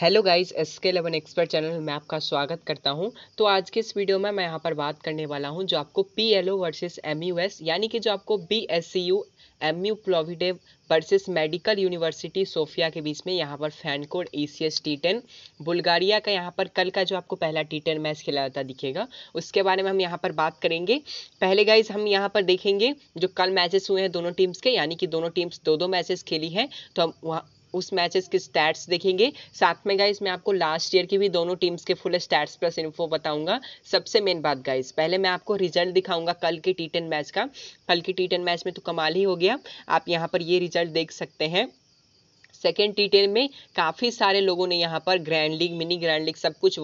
hello guys S K eleven expert channel में आपका स्वागत करता हूं तो आज के इस वीडियो में मैं यहां पर बात करने वाला हूं जो आपको P L O versus M U S यानी कि जो आपको B S C U M U Plovdiv versus medical university Sofia के बीच में यहाँ पर fan code A C S T ten Bulgaria का यहाँ पर कल का जो आपको पहला टी टेन मैच खेला जाता दिखेगा उसके बारे में हम यहाँ पर बात करेंगे पहले गाइज हम यहाँ पर देखेंगे जो कल मैचेस हुए हैं दोनों टीम्स के यानी कि दोनों टीम्स दो दो मैचेस खेली हैं तो हम वहाँ उस मैचेस के स्टैट्स देखेंगे साथ में गाइज मैं आपको लास्ट ईयर की भी दोनों टीम्स के फुल स्टैट्स प्लस इन्फो बताऊंगा सबसे मेन बात गाइज पहले मैं आपको रिजल्ट दिखाऊंगा कल के टी मैच का कल के टी मैच में तो कमाल ही हो गया आप यहाँ पर ये रिजल्ट देख सकते हैं सेकेंड टी टेन में काफ़ी सारे लोगों ने यहाँ पर grand league mini grand league सब कुछ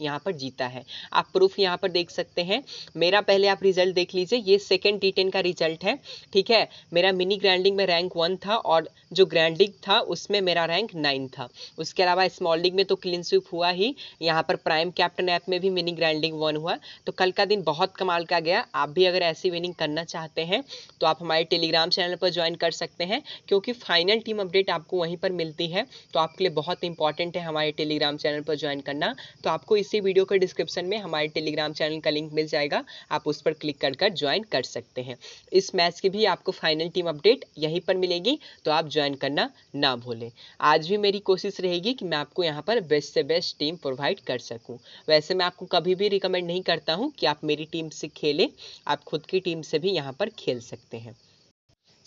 यहाँ पर जीता है आप प्रूफ यहाँ पर देख सकते हैं मेरा पहले आप रिजल्ट देख लीजिए ये सेकेंड टी टेन का रिजल्ट है ठीक है मेरा मिनी ग्रैंड लीग में रैंक वन था और जो ग्रैंड लीग था उसमें मेरा रैंक नाइन था उसके अलावा स्मॉल लीग में तो क्लीन स्विप हुआ ही यहाँ पर प्राइम कैप्टन ऐप में भी मिनी ग्रैंड लीग वन हुआ तो कल का दिन बहुत कमाल का गया आप भी अगर ऐसी विनिंग करना चाहते हैं तो आप हमारे टेलीग्राम चैनल पर ज्वाइन कर सकते हैं क्योंकि फाइनल टीम अपडेट आपको वहीं वहीं पर मिलती है तो आपके लिए बहुत इंपॉर्टेंट है हमारे टेलीग्राम चैनल पर ज्वाइन करना तो आपको इसी वीडियो के डिस्क्रिप्शन में हमारे टेलीग्राम चैनल का लिंक मिल जाएगा आप उस पर क्लिक कर कर ज्वाइन कर सकते हैं इस मैच की भी आपको फाइनल टीम अपडेट यहीं पर मिलेगी तो आप ज्वाइन करना ना भूलें आज भी मेरी कोशिश रहेगी कि मैं आपको यहाँ पर बेस्ट से बेस्ट टीम प्रोवाइड कर सकूँ वैसे मैं आपको कभी भी रिकमेंड नहीं करता हूँ कि आप मेरी टीम से खेलें आप खुद की टीम से भी यहाँ पर खेल सकते हैं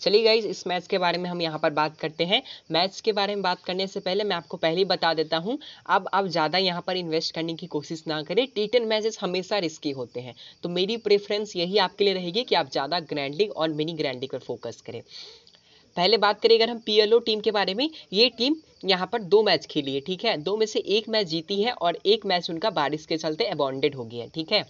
चलिए गाइज इस मैच के बारे में हम यहाँ पर बात करते हैं मैच के बारे में बात करने से पहले मैं आपको पहले ही बता देता हूँ अब आप ज़्यादा यहाँ पर इन्वेस्ट करने की कोशिश ना करें टी टेन मैचेस हमेशा रिस्की होते हैं तो मेरी प्रेफरेंस यही आपके लिए रहेगी कि आप ज़्यादा ग्रैंड लीग और मिनी ग्रैंड लीग पर फोकस करें पहले बात करें अगर हम पीएलओ टीम के बारे में ये टीम यहाँ पर दो मैच खेली है ठीक है दो में से एक मैच जीती है और एक मैच उनका बारिश के चलते अबॉन्डेड हो गया है ठीक है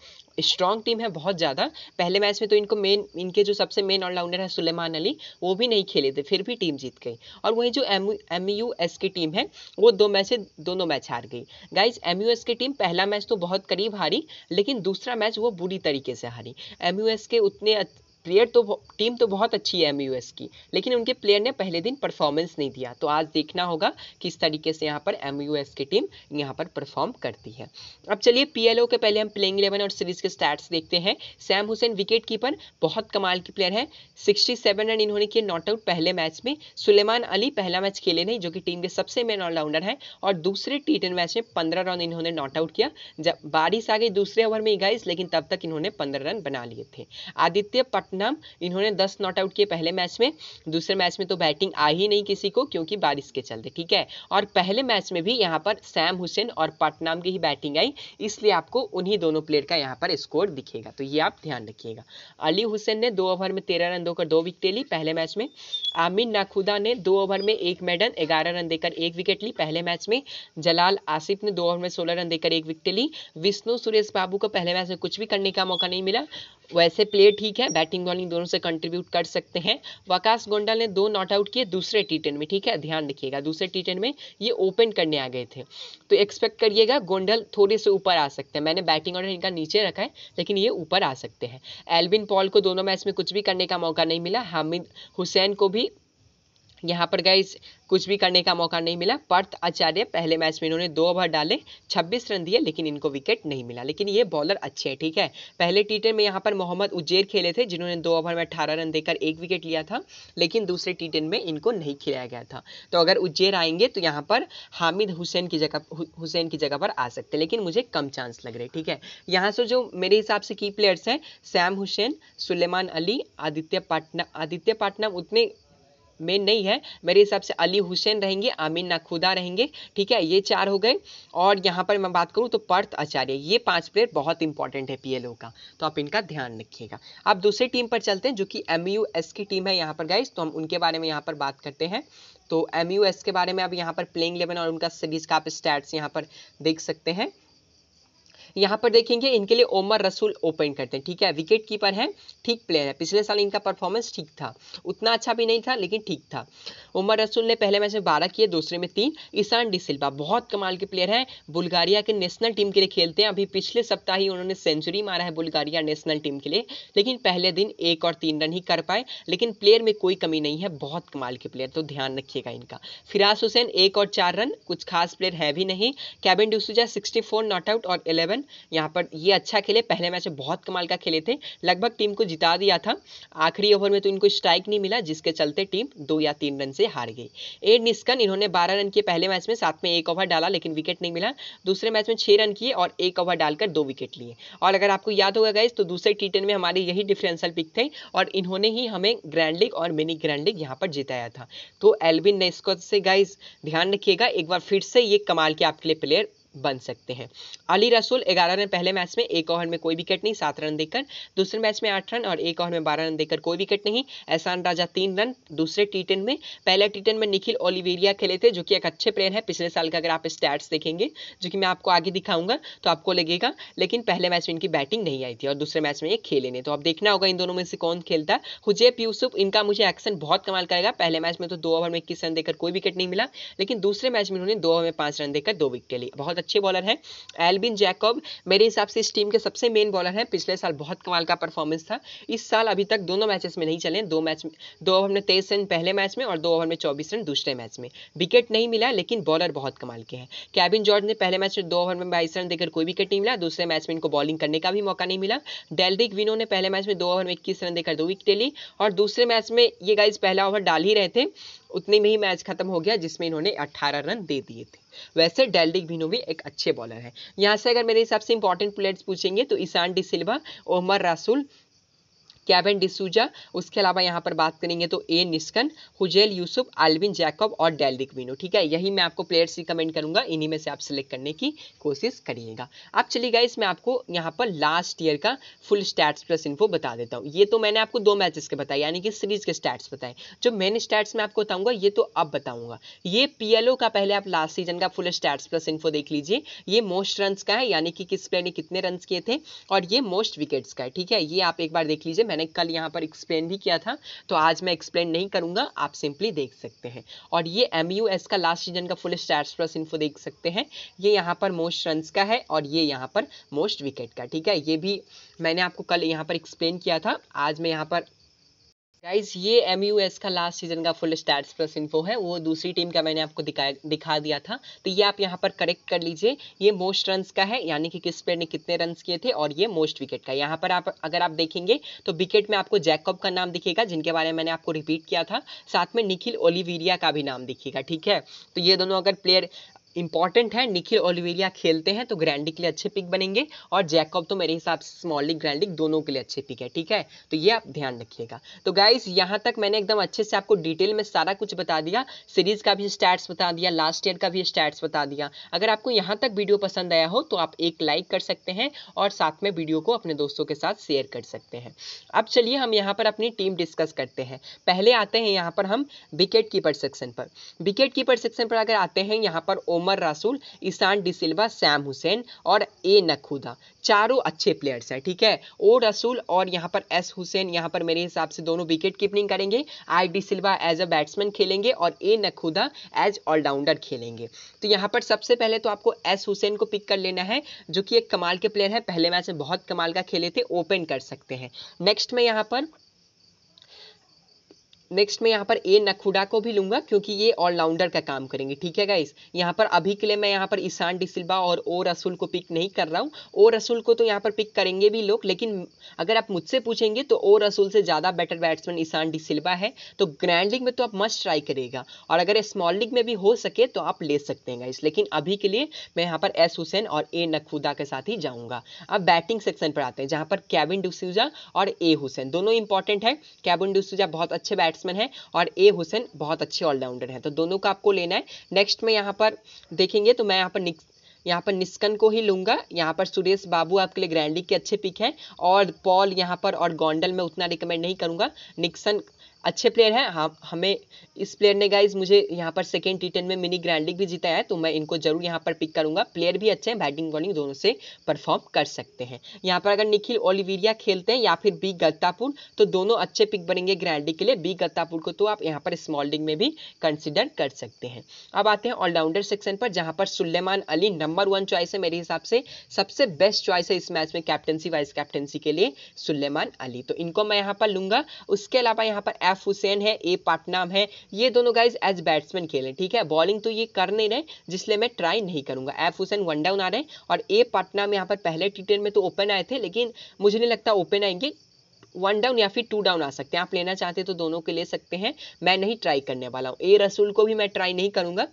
स्ट्रॉन्ग टीम है बहुत ज़्यादा पहले मैच में तो इनको मेन इनके जो सबसे मेन ऑलराउंडर है सुलेमान अली वो भी नहीं खेले थे फिर भी टीम जीत गई और वहीं जो एम एम यू एस की टीम है वो दो मैच से दोनों मैच हार गई गाइज एम यू एस की टीम पहला मैच तो बहुत करीब हारी लेकिन दूसरा मैच वो बुरी तरीके से हारी एम यू एस के उतने प्लेयर तो टीम तो बहुत अच्छी है एम की लेकिन उनके प्लेयर ने पहले दिन परफॉर्मेंस नहीं दिया तो आज देखना होगा किस तरीके से यहाँ पर एम की टीम यहाँ पर परफॉर्म करती है अब चलिए पी के पहले हम प्लेइंग इलेवन और सीरीज के स्टैट्स देखते हैं सैम हुसैन विकेट कीपर बहुत कमाल की प्लेयर है सिक्सटी रन इन्होंने किए नॉट आउट पहले मैच में सुलेमान अली पहला मैच खेले नहीं जो कि टीम के सबसे मेन ऑलराउंडर हैं और दूसरे टी मैच में पंद्रह रन इन्होंने नॉट आउट किया जब बारिश आ गई दूसरे ओवर में गाइस लेकिन तब तक इन्होंने पंद्रह रन बना लिए थे आदित्य पटना पटनम इन्होंने दस नॉट आउट किए पहले मैच में दूसरे मैच में तो बैटिंग आ ही नहीं किसी को क्योंकि बारिश के चलते ठीक है और पहले मैच में भी यहाँ पर सैम हुसैन और पटनाम की ही बैटिंग आई इसलिए आपको उन्हीं दोनों प्लेयर का यहाँ पर स्कोर दिखेगा तो ये आप ध्यान रखिएगा अली हुसैन ने दो ओवर में तेरह रन देकर दो विकेट ली पहले मैच में आमिर नाखुदा ने दो ओवर में एक मेडन ग्यारह रन देकर एक विकेट ली पहले मैच में जलाल आसिफ ने दो ओवर में सोलह रन देकर एक विकेट ली विष्णु सुरेश बाबू को पहले मैच में कुछ भी करने का मौका नहीं मिला वैसे प्लेयर ठीक है बैटिंग बॉलिंग दोनों से कंट्रीब्यूट कर सकते हैं वकास गोंडल ने दो नॉट आउट किए दूसरे टी टेन में ठीक है ध्यान रखिएगा दूसरे टी टेन में ये ओपन करने आ गए थे तो एक्सपेक्ट करिएगा गोंडल थोड़े से ऊपर आ सकते हैं मैंने बैटिंग ऑर्डर इनका नीचे रखा है लेकिन ये ऊपर आ सकते हैं एल्विन पॉल को दोनों मैच में कुछ भी करने का मौका नहीं मिला हामिद हुसैन को भी यहाँ पर गाइस कुछ भी करने का मौका नहीं मिला पर्थ आचार्य पहले मैच में इन्होंने दो ओवर डाले 26 रन दिए लेकिन इनको विकेट नहीं मिला लेकिन ये बॉलर अच्छे हैं ठीक है पहले टी में यहाँ पर मोहम्मद उज्जैर खेले थे जिन्होंने दो ओवर में अठारह रन देकर एक विकेट लिया था लेकिन दूसरे टी में इनको नहीं खिलाया गया था तो अगर उज्जैर आएंगे तो यहाँ पर हामिद हुसैन की जगह हुसैन की जगह पर आ सकते लेकिन मुझे कम चांस लग रहे ठीक है यहाँ से जो मेरे हिसाब से की प्लेयर्स हैं सैम हुसैन सुलेमान अली आदित्य पाटना आदित्य पाटना उतने मेन नहीं है मेरे हिसाब से अली हुसैन रहेंगे आमीन नाखुदा रहेंगे ठीक है ये चार हो गए और यहाँ पर मैं बात करूँ तो पर्थ आचार्य ये पाँच प्लेयर बहुत इंपॉर्टेंट है पी का तो आप इनका ध्यान रखिएगा आप दूसरी टीम पर चलते हैं जो कि एम की टीम है यहाँ पर गाइस तो हम उनके बारे में यहाँ पर बात करते हैं तो एम के बारे में आप यहाँ पर प्लेइंग इलेवन और उनका सीरीज का आप स्टैट्स यहाँ पर देख सकते हैं यहाँ पर देखेंगे इनके लिए ओमर रसूल ओपन करते हैं ठीक है विकेट कीपर है ठीक प्लेयर है पिछले साल इनका परफॉर्मेंस ठीक था उतना अच्छा भी नहीं था लेकिन ठीक था ओमर रसूल ने पहले मैच में बारह किए दूसरे में तीन ईशान डिसिल्वा बहुत कमाल के प्लेयर हैं बुल्गारिया के नेशनल टीम के लिए खेलते हैं अभी पिछले सप्ताह ही उन्होंने सेंचुरी मारा है बुल्गारिया नेशनल टीम के लिए लेकिन पहले दिन एक और तीन रन ही कर पाए लेकिन प्लेयर में कोई कमी नहीं है बहुत कमाल के प्लेयर तो ध्यान रखिएगा इनका फिराज हुसैन एक और चार रन कुछ खास प्लेयर है भी नहीं Kevin D'Souza sixty not out और इलेवन यहाँ पर ये अच्छा खेले पहले मैच में बहुत कमाल का खेले थे लगभग टीम को जिता दिया था आखिरी ओवर में तो इनको स्ट्राइक नहीं मिला जिसके चलते टीम दो या तीन रन से हार गई एड निस्कन इन्होंने बारह रन किए पहले मैच में साथ में एक ओवर डाला लेकिन विकेट नहीं मिला दूसरे मैच में छः रन किए और एक ओवर डालकर दो विकेट लिए और अगर आपको याद होगा गाइज तो दूसरे टी में हमारे यही डिफरेंशियल पिक थे और इन्होंने ही हमें ग्रैंड लीग और मिनी ग्रैंड लीग यहाँ पर जिताया था तो एल्विन नेस्को से गाइज ध्यान रखिएगा एक बार फिर से ये कमाल के आपके लिए प्लेयर बन सकते हैं अली रसूल ग्यारह रन पहले मैच में एक ओवर में कोई विकेट नहीं सात रन देकर दूसरे मैच में आठ रन और एक ओवर में बारह रन देकर कोई विकेट नहीं एहसान राजा तीन रन दूसरे टी टेन में पहले टी टेन में निखिल ओलिवेरिया खेले थे जो कि एक अच्छे प्लेयर है पिछले साल का अगर आप स्टैट्स देखेंगे जो कि मैं आपको आगे दिखाऊंगा तो आपको लगेगा लेकिन पहले मैच में इनकी बैटिंग नहीं आई थी और दूसरे मैच में ये खेले नहीं तो अब देखना होगा इन दोनों में से कौन खेलता हुजेब यूसुफ इनका मुझे एक्शन बहुत कमाल करेगा पहले मैच में तो दो ओवर में इक्कीस रन देकर कोई विकेट नहीं मिला लेकिन दूसरे मैच में इन्होंने दो ओवर में पांच रन देकर दो विकेट ली बहुत अच्छे बॉलर हैं एल्बिन जैकब मेरे हिसाब से इस टीम के सबसे मेन बॉलर हैं पिछले साल बहुत कमाल का परफॉर्मेंस था इस साल अभी तक दोनों मैचेस में नहीं चले दो मैच दो ओवर में तेईस रन पहले मैच में और दो ओवर में चौबीस रन दूसरे मैच में विकेट नहीं मिला लेकिन बॉलर बहुत कमाल के हैं कैबिन जॉर्ज ने पहले मैच में दो ओवर में बाईस रन देकर कोई विकेट नहीं मिला दूसरे मैच में इनको बॉलिंग करने का भी मौका नहीं मिला डेलरिक विनो ने पहले मैच में दो ओवर में इक्कीस रन देकर दो विकेट ली और दूसरे मैच में ये गाइज पहला ओवर डाल ही रहे थे उतने में ही मैच खत्म हो गया जिसमें इन्होंने अट्ठारह रन दे दिए थे वैसे डेल्डिक भी एक अच्छे बॉलर है यहाँ से अगर मेरे हिसाब से इंपॉर्टेंट प्लेयर्स पूछेंगे तो ईशान डिसिल्वा ओमर रासुल कैवन डिसूजा उसके अलावा यहाँ पर बात करेंगे तो ए निस्कन हुजेल यूसुफ आलविन जैकब और डेल विनो ठीक है यही मैं आपको प्लेयर्स रिकमेंड करूंगा इन्हीं में से आप सिलेक्ट करने की कोशिश करिएगा अब चलिए गए इसमें आपको यहाँ पर लास्ट ईयर का फुल स्टैट्स प्लस इन्फो बता देता हूँ ये तो मैंने आपको दो मैचेस के बताए यानी कि सीरीज के स्टैट्स बताए जो मेन स्टैट्स में आपको बताऊंगा ये तो अब बताऊंगा ये पीएलओ का पहले आप लास्ट सीजन का फुल स्टैट्स प्लस इन्फो देख लीजिए ये मोस्ट रन का है यानी कि किस प्लेयर ने कितने रन किए थे और ये मोस्ट विकेट्स का है ठीक है ये आप एक बार देख लीजिए मैंने कल यहाँ पर एक्सप्लेन भी किया था तो आज मैं एक्सप्लेन नहीं करूँगा आप सिंपली देख सकते हैं और ये एम का लास्ट सीजन का फुल स्टार्स प्लस इन्फो देख सकते हैं ये यहाँ पर मोस्ट रन का है और ये यहाँ पर मोस्ट विकेट का ठीक है ये भी मैंने आपको कल यहाँ पर एक्सप्लेन किया था आज मैं यहाँ पर गाइज ये एम यू एस का लास्ट सीजन का फुल स्टैट्स प्लस इन्फो है वो दूसरी टीम का मैंने आपको दिखाया दिखा दिया था तो ये आप यहाँ पर करेक्ट कर लीजिए ये मोस्ट रन्स का है यानी कि किस प्लेयर ने कितने रन्स किए थे और ये मोस्ट विकेट का यहाँ पर आप अगर आप देखेंगे तो विकेट में आपको जैकब का नाम दिखेगा जिनके बारे में मैंने आपको रिपीट किया था साथ में निखिल ओलिवीरिया का भी नाम दिखेगा ठीक है तो ये दोनों अगर प्लेयर इंपॉर्टेंट है निखिल ओलिवेरिया खेलते हैं तो ग्रैंडी के लिए अच्छे पिक बनेंगे और जैकॉब तो मेरे हिसाब से स्मॉलिक ग्रैंडिक दोनों के लिए अच्छे पिक है ठीक है तो ये आप ध्यान रखिएगा तो गाइज यहाँ तक मैंने एकदम अच्छे से आपको डिटेल में सारा कुछ बता दिया सीरीज का भी स्टैट्स बता दिया लास्ट ईयर का भी स्टैट्स बता दिया अगर आपको यहाँ तक वीडियो पसंद आया हो तो आप एक लाइक कर सकते हैं और साथ में वीडियो को अपने दोस्तों के साथ शेयर कर सकते हैं अब चलिए हम यहाँ पर अपनी टीम डिस्कस करते हैं पहले आते हैं यहाँ पर हम विकेट कीपर सेक्शन पर विकेट कीपर सेक्शन पर अगर आते हैं यहाँ पर ओम उमर रसूल ईशान डिसिल्वा सैम हुसैन और ए नखुदा चारों अच्छे प्लेयर्स हैं ठीक है ओ रसूल और यहाँ पर एस हुसैन यहाँ पर मेरे हिसाब से दोनों विकेट कीपिंग करेंगे I De Silva as a batsman खेलेंगे और ए नखुदा एज ऑलराउंडर खेलेंगे तो यहाँ पर सबसे पहले तो आपको एस हुसैन को पिक कर लेना है जो कि एक कमाल के प्लेयर हैं पहले मैच में बहुत कमाल का खेले थे ओपन कर सकते हैं नेक्स्ट में यहाँ पर नेक्स्ट मैं यहाँ पर ए नखुडा को भी लूंगा क्योंकि ये ऑलराउंडर का काम करेंगे ठीक है गाइस यहाँ पर अभी के लिए मैं यहाँ पर ईशान डिसिल्वा और ओ रसूल को पिक नहीं कर रहा हूँ ओ रसूल को तो यहाँ पर पिक करेंगे भी लोग लेकिन अगर आप मुझसे पूछेंगे तो ओ रसूल से ज़्यादा बेटर बैट्समैन ईशान डिसिल्वा है तो ग्रैंड लीग में तो आप मस्ट ट्राई करेगा और अगर स्मॉल लीग में भी हो सके तो आप ले सकते हैं गाइस लेकिन अभी के लिए मैं यहाँ पर एस हुसैन और ए नखुदा के साथ ही जाऊँगा अब बैटिंग सेक्शन पर आते हैं जहाँ पर कैबिन डिसूजा और ए हुसैन दोनों इंपॉर्टेंट है कैबिन डिसूजा बहुत अच्छे बैट्समैन बैट्समैन है और ए हुसैन बहुत अच्छे ऑलराउंडर हैं तो दोनों का आपको लेना है नेक्स्ट में यहाँ पर देखेंगे तो मैं यहाँ पर निक यहाँ पर निस्कन को ही लूंगा यहाँ पर सुरेश बाबू आपके लिए ग्रैंडी के अच्छे पिक हैं और पॉल यहाँ पर और गोंडल में उतना रिकमेंड नहीं करूँगा निक्सन अच्छे प्लेयर हैं हाँ हमें इस प्लेयर ने गाइज मुझे यहाँ पर सेकेंड टी टेन में मिनी ग्रैंड लीग भी जीता है तो मैं इनको जरूर यहाँ पर पिक करूंगा प्लेयर भी अच्छे हैं बैटिंग बॉलिंग दोनों से परफॉर्म कर सकते हैं यहाँ पर अगर निखिल ओलिवीरिया खेलते हैं या फिर बी गत्तापुर तो दोनों अच्छे पिक बनेंगे ग्रैंड लीग के लिए बी गत्तापुर को तो आप यहाँ पर स्मॉल लीग में भी कंसिडर कर सकते हैं अब आते हैं ऑलराउंडर सेक्शन पर जहाँ पर Suleman Ali number one choice है मेरे हिसाब से सबसे बेस्ट चॉइस है इस मैच में कैप्टनसी वाइस कैप्टनसी के लिए सुलेमान अली तो इनको मैं यहाँ पर लूंगा उसके अलावा यहाँ पर एफ हुसैन है ए पाटनाम है ये दोनों गाइज एज बैट्समैन खेले ठीक है बॉलिंग तो ये कर नहीं रहे जिसलिए मैं ट्राई नहीं करूंगा एफ हुसैन वन डाउन आ रहे हैं और ए पाटनाम यहाँ पर पहले टी में तो ओपन आए थे लेकिन मुझे नहीं लगता ओपन आएंगे वन डाउन या फिर टू डाउन आ सकते हैं आप लेना चाहते तो दोनों के ले सकते हैं मैं नहीं ट्राई करने वाला हूँ ए रसूल को भी मैं ट्राई नहीं करूँगा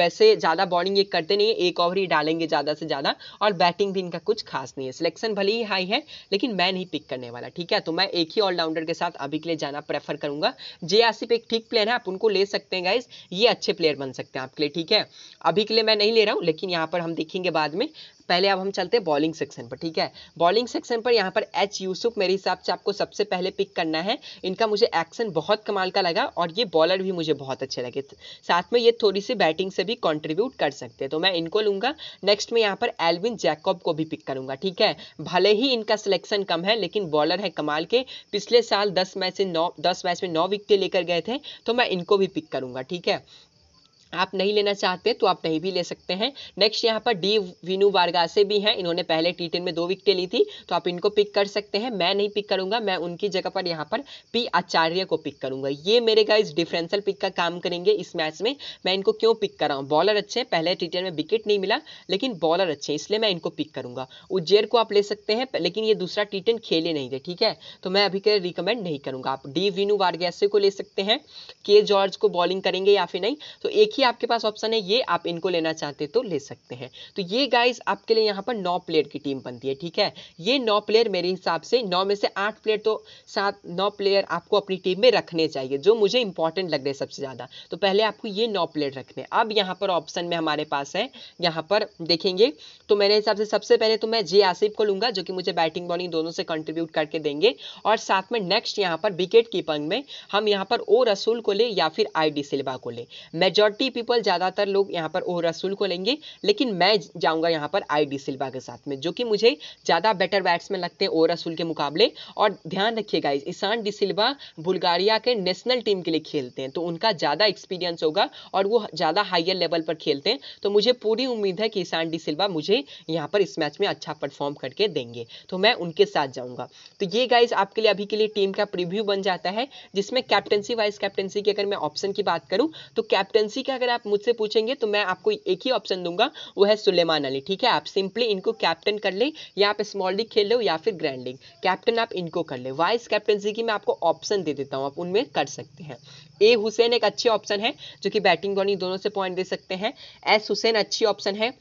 वैसे ज़्यादा बॉलिंग ये करते नहीं है एक ओवर ही डालेंगे ज़्यादा से ज़्यादा और बैटिंग भी इनका कुछ खास नहीं है सिलेक्शन भले ही हाई है लेकिन मैं नहीं पिक करने वाला ठीक है तो मैं एक ही ऑलराउंडर के साथ अभी के लिए जाना प्रेफर करूँगा जे आसिफ एक ठीक प्लेयर है आप उनको ले सकते हैं गाइज ये अच्छे प्लेयर बन सकते हैं आपके लिए ठीक है अभी के लिए मैं नहीं ले रहा हूँ लेकिन यहाँ पर हम देखेंगे बाद में पहले अब हम चलते हैं बॉलिंग सेक्शन पर ठीक है बॉलिंग सेक्शन पर यहाँ पर एच यूसुफ मेरे हिसाब से आपको सबसे पहले पिक करना है इनका मुझे एक्शन बहुत कमाल का लगा और ये बॉलर भी मुझे बहुत अच्छे लगे साथ में ये थोड़ी सी बैटिंग से भी कॉन्ट्रीब्यूट कर सकते हैं तो मैं इनको लूंगा नेक्स्ट में यहाँ पर एलविन जैकॉब को भी पिक करूंगा ठीक है भले ही इनका सिलेक्शन कम है लेकिन बॉलर है कमाल के पिछले साल दस मैच से नौ दस मैच में नौ विकटे लेकर गए थे तो मैं इनको भी पिक करूंगा ठीक है आप नहीं लेना चाहते तो आप नहीं भी ले सकते हैं नेक्स्ट यहाँ पर डी विनु वारगासे भी हैं इन्होंने पहले टी टेन में दो विकटें ली थी तो आप इनको पिक कर सकते हैं मैं नहीं पिक करूंगा मैं उनकी जगह पर यहाँ पर पी आचार्य को पिक करूंगा ये मेरे इस डिफरेंशियल पिक का काम करेंगे इस मैच में मैं इनको क्यों पिक कर रहा हूँ बॉलर अच्छे हैं पहले टी में विकेट नहीं मिला लेकिन बॉलर अच्छे हैं इसलिए मैं इनको पिक करूंगा उज्जैर को आप ले सकते हैं लेकिन ये दूसरा टी खेले नहीं थे ठीक है तो मैं अभी के रिकमेंड नहीं करूंगा आप डी विनु वारगासे को ले सकते हैं के जॉर्ज को बॉलिंग करेंगे या फिर नहीं तो एक ही आपके पास ऑप्शन है ये आप इनको लेना चाहते तो ले सकते हैं तो ये गाइज आपके लिए यहाँ पर नौ प्लेयर की टीम बनती है ठीक है ये नौ प्लेयर मेरे हिसाब से नौ में से आठ प्लेयर तो सात नौ प्लेयर आपको अपनी टीम में रखने चाहिए जो मुझे इंपॉर्टेंट लग रहे हैं सबसे ज़्यादा तो पहले आपको ये नौ प्लेयर रखने अब यहाँ पर ऑप्शन में हमारे पास है यहाँ पर देखेंगे तो मेरे हिसाब से सबसे पहले तो मैं जे आसिफ को लूंगा जो कि मुझे बैटिंग बॉलिंग दोनों से कंट्रीब्यूट करके देंगे और साथ में नेक्स्ट यहाँ पर विकेट कीपिंग में हम यहाँ पर ओ रसूल को ले या फिर आई डी सिल्वा को ले मेजोरिटी मेनी पीपल ज़्यादातर लोग यहाँ पर ओ रसूल को लेंगे लेकिन मैं जाऊँगा यहाँ पर आई डी सिल्वा के साथ में जो कि मुझे ज़्यादा बेटर बैट्समैन लगते हैं ओ रसूल के मुकाबले और ध्यान रखिएगा ईशान डी सिल्वा बुल्गारिया के नेशनल टीम के लिए खेलते हैं तो उनका ज़्यादा एक्सपीरियंस होगा और वो ज़्यादा हाइयर लेवल पर खेलते हैं तो मुझे पूरी उम्मीद है कि ईशान डी सिल्वा मुझे यहाँ पर इस मैच में अच्छा परफॉर्म करके देंगे तो मैं उनके साथ जाऊँगा तो ये गाइज आपके लिए अभी के लिए टीम का प्रिव्यू बन जाता है जिसमें कैप्टनसी वाइस कैप्टनसी की अगर मैं ऑप्शन की बात करूँ तो कैप्टनसी का अगर आप मुझसे पूछेंगे तो मैं आपको एक ही ऑप्शन दूंगा वो है सुलेमान अली ठीक है आप सिंपली इनको कैप्टन कर ले या आप स्मॉल लीग खेल लो या फिर ग्रैंड लीग कैप्टन आप इनको कर ले वाइस कैप्टनसी की मैं आपको ऑप्शन दे देता हूँ आप उनमें कर सकते हैं ए हुसैन एक अच्छे ऑप्शन है जो कि बैटिंग बॉलिंग दोनों से पॉइंट दे सकते हैं एस हुसैन अच्छी ऑप्शन है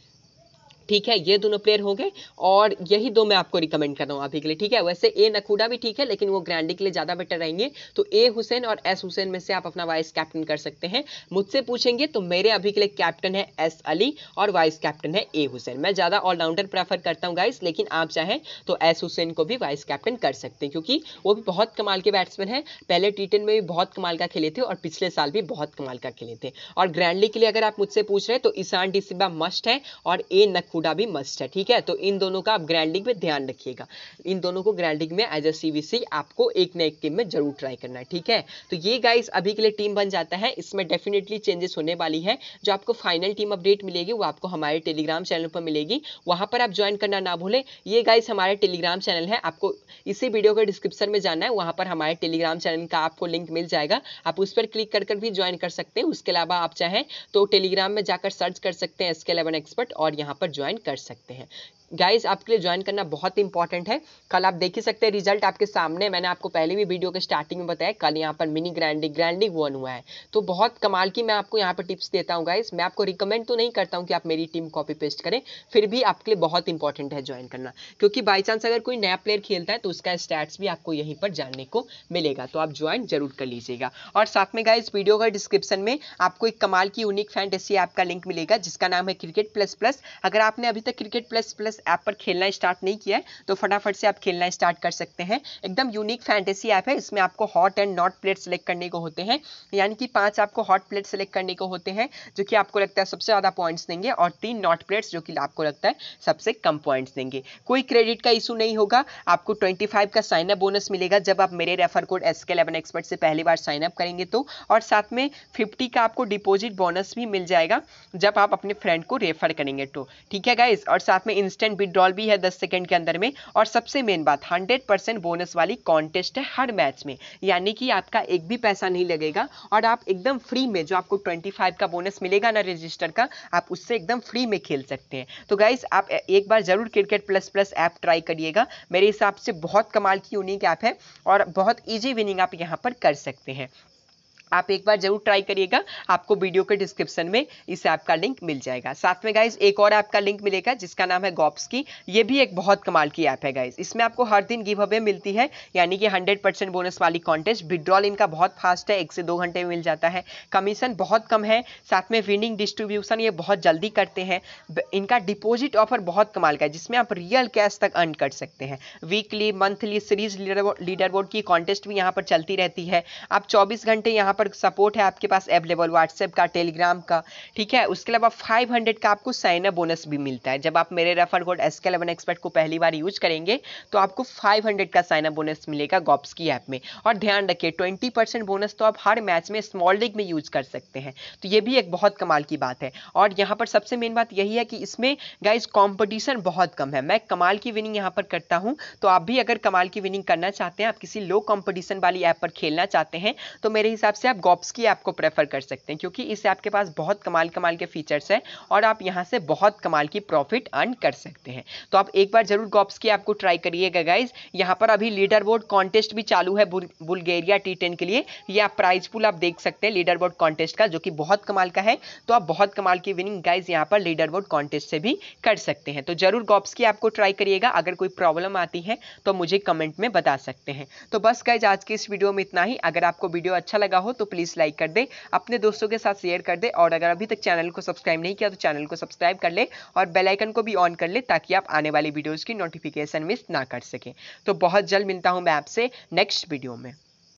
ठीक है ये दोनों प्लेयर होंगे और यही दो मैं आपको रिकमेंड कर रहा हूँ अभी के लिए ठीक है वैसे ए नखूडा भी ठीक है लेकिन वो ग्रैंडी के लिए ज़्यादा बेटर रहेंगे तो ए हुसैन और एस हुसैन में से आप अपना वाइस कैप्टन कर सकते हैं मुझसे पूछेंगे तो मेरे अभी के लिए कैप्टन है एस अली और वाइस कैप्टन है ए हुसैन मैं ज़्यादा ऑलराउंडर प्रेफर करता हूँ गाइस लेकिन आप चाहें तो एस हुसैन को भी वाइस कैप्टन कर सकते हैं क्योंकि वो भी बहुत कमाल के बैट्समैन हैं पहले टी में भी बहुत कमाल का खेले थे और पिछले साल भी बहुत कमाल का खेले थे और ग्रैंडली के लिए अगर आप मुझसे पूछ रहे हैं तो ईशान डिसिबा मस्ट है और ए नखूडा फूडा भी मस्ट है ठीक है तो इन दोनों का आप ग्राइंडिंग में ध्यान रखिएगा इन दोनों को ग्राइंडिंग में एज ए सी आपको एक न एक टीम में जरूर ट्राई करना है ठीक है तो ये गाइस अभी के लिए टीम बन जाता है इसमें डेफिनेटली चेंजेस होने वाली है जो आपको फाइनल टीम अपडेट मिलेगी वो आपको हमारे टेलीग्राम चैनल पर मिलेगी वहां पर आप ज्वाइन करना ना भूलें ये गाइस हमारे टेलीग्राम चैनल है आपको इसी वीडियो के डिस्क्रिप्शन में जाना है वहां पर हमारे टेलीग्राम चैनल का आपको लिंक मिल जाएगा आप उस पर क्लिक कर कर भी ज्वाइन कर सकते हैं उसके अलावा आप चाहें तो टेलीग्राम में जाकर सर्च कर सकते हैं एसके एलेवन एक्सपर्ट और यहाँ पर ज्वाइन ज्वाइन कर सकते हैं गाइज आपके लिए ज्वाइन करना बहुत इंपॉर्टेंट है कल आप देख ही सकते हैं रिजल्ट आपके सामने मैंने आपको पहले भी वीडियो के स्टार्टिंग में बताया कल यहाँ पर मिनी ग्रैंडिंग ग्रैंडिंग वन हुआ है तो बहुत कमाल की मैं आपको यहाँ पर टिप्स देता हूँ गाइज मैं आपको रिकमेंड तो नहीं करता हूँ कि आप मेरी टीम कॉपी पेस्ट करें फिर भी आपके लिए बहुत इंपॉर्टेंट है ज्वाइन करना क्योंकि बाई चांस अगर कोई नया प्लेयर खेलता है तो उसका स्टैट्स भी आपको यहीं पर जानने को मिलेगा तो आप ज्वाइन जरूर कर लीजिएगा और साथ में गाइज वीडियो का डिस्क्रिप्शन में आपको एक कमाल की यूनिक फैंटेसी ऐप का लिंक मिलेगा जिसका नाम है क्रिकेट प्लस प्लस अगर आपने अभी तक क्रिकेट प्लस प्लस उस ऐप पर खेलना स्टार्ट नहीं किया है तो फटाफट से आप खेलना स्टार्ट कर सकते हैं एकदम यूनिक फैंटेसी ऐप है इसमें आपको hot and not plate select करने को होते हैं यानी कि पाँच आपको हॉट प्लेट सेलेक्ट करने को होते हैं जो कि आपको लगता है सबसे ज़्यादा पॉइंट्स देंगे और तीन नॉट प्लेट्स जो कि आपको लगता है सबसे कम पॉइंट्स देंगे कोई क्रेडिट का इशू नहीं होगा आपको ट्वेंटी का साइन अप बोनस मिलेगा जब आप मेरे refer code S K expert से पहली बार साइन अप करेंगे तो और साथ में फिफ्टी का आपको डिपोजिट बोनस भी मिल जाएगा जब आप अपने फ्रेंड को रेफर करेंगे तो ठीक है गाइज और साथ में इंस्टेंट परसेंट विड्रॉल भी है दस सेकेंड के अंदर में और सबसे मेन बात हंड्रेड परसेंट बोनस वाली कॉन्टेस्ट है हर मैच में यानी कि आपका एक भी पैसा नहीं लगेगा और आप एकदम फ्री में जो आपको ट्वेंटी फाइव का बोनस मिलेगा ना रजिस्टर का आप उससे एकदम फ्री में खेल सकते हैं तो गाइज आप एक बार जरूर cricket plus plus app try करिएगा मेरे हिसाब से बहुत कमाल की यूनिक ऐप है और बहुत ईजी विनिंग आप यहाँ पर कर सकते हैं आप एक बार जरूर ट्राई करिएगा आपको वीडियो के डिस्क्रिप्शन में इस ऐप का लिंक मिल जाएगा साथ में गाइज एक और ऐप का लिंक मिलेगा जिसका नाम है गॉप्स की ये भी एक बहुत कमाल की ऐप है गाइज इसमें आपको हर दिन गिव अवे मिलती है यानी कि हंड्रेड परसेंट बोनस वाली कॉन्टेस्ट विड्रॉल इनका बहुत फास्ट है एक से दो घंटे में मिल जाता है कमीशन बहुत कम है साथ में विनिंग डिस्ट्रीब्यूशन ये बहुत जल्दी करते हैं इनका डिपोजिट ऑफर बहुत कमाल का है जिसमें आप रियल कैश तक अर्न कर सकते हैं weekly monthly series leader board की कॉन्टेस्ट भी यहाँ पर चलती रहती है आप चौबीस घंटे यहाँ पर सपोर्ट है आपके पास अवेलेबल व्हाट्सएप का टेलीग्राम का ठीक है उसके अलावा फाइव हंड्रेड का आपको साइनअप बोनस भी मिलता है जब आप मेरे refer code S K eleven expert को पहली बार यूज करेंगे तो आपको फाइव हंड्रेड का साइनअप बोनस मिलेगा गॉप्स की ऐप में और ध्यान रखिए ट्वेंटी परसेंट बोनस तो आप हर मैच में स्मॉल लीग में यूज कर सकते हैं तो ये भी एक बहुत कमाल की बात है और यहाँ पर सबसे मेन बात यही है कि इसमें गाइज कॉम्पिटिशन बहुत कम है मैं कमाल की विनिंग यहाँ पर करता हूँ तो आप भी अगर कमाल की विनिंग करना चाहते हैं आप किसी लो कॉम्पिटिशन वाली ऐप पर खेलना चाहते हैं तो मेरे हिसाब से आप गॉप्स की ऐप को प्रेफर कर सकते हैं क्योंकि इस ऐप के पास बहुत कमाल कमाल के फीचर्स हैं और आप यहाँ से बहुत कमाल की प्रॉफिट अर्न कर सकते हैं तो आप एक बार जरूर गॉप्स की ऐप को ट्राई करिएगा गाइज यहाँ पर अभी लीडर बोर्ड कॉन्टेस्ट भी चालू है बुल्गेरिया टी के लिए यह आप प्राइज पुल आप देख सकते हैं लीडर बोर्ड कॉन्टेस्ट का जो कि बहुत कमाल का है तो आप बहुत कमाल की विनिंग गाइज यहाँ पर लीडर बोर्ड कॉन्टेस्ट से भी कर सकते हैं तो जरूर गॉप्स की ऐप को ट्राई करिएगा अगर कोई प्रॉब्लम आती है तो मुझे कमेंट में बता सकते हैं तो बस गाइज आज की इस वीडियो में इतना ही अगर आपको वीडियो अच्छा लगा हो तो प्लीज़ लाइक कर दे अपने दोस्तों के साथ शेयर कर दे और अगर अभी तक चैनल को सब्सक्राइब नहीं किया तो चैनल को सब्सक्राइब कर ले और बेलाइकन को भी ऑन कर ले ताकि आप आने वाली वीडियोज़ की नोटिफिकेशन मिस ना कर सकें तो बहुत जल्द मिलता हूँ मैं आपसे नेक्स्ट वीडियो में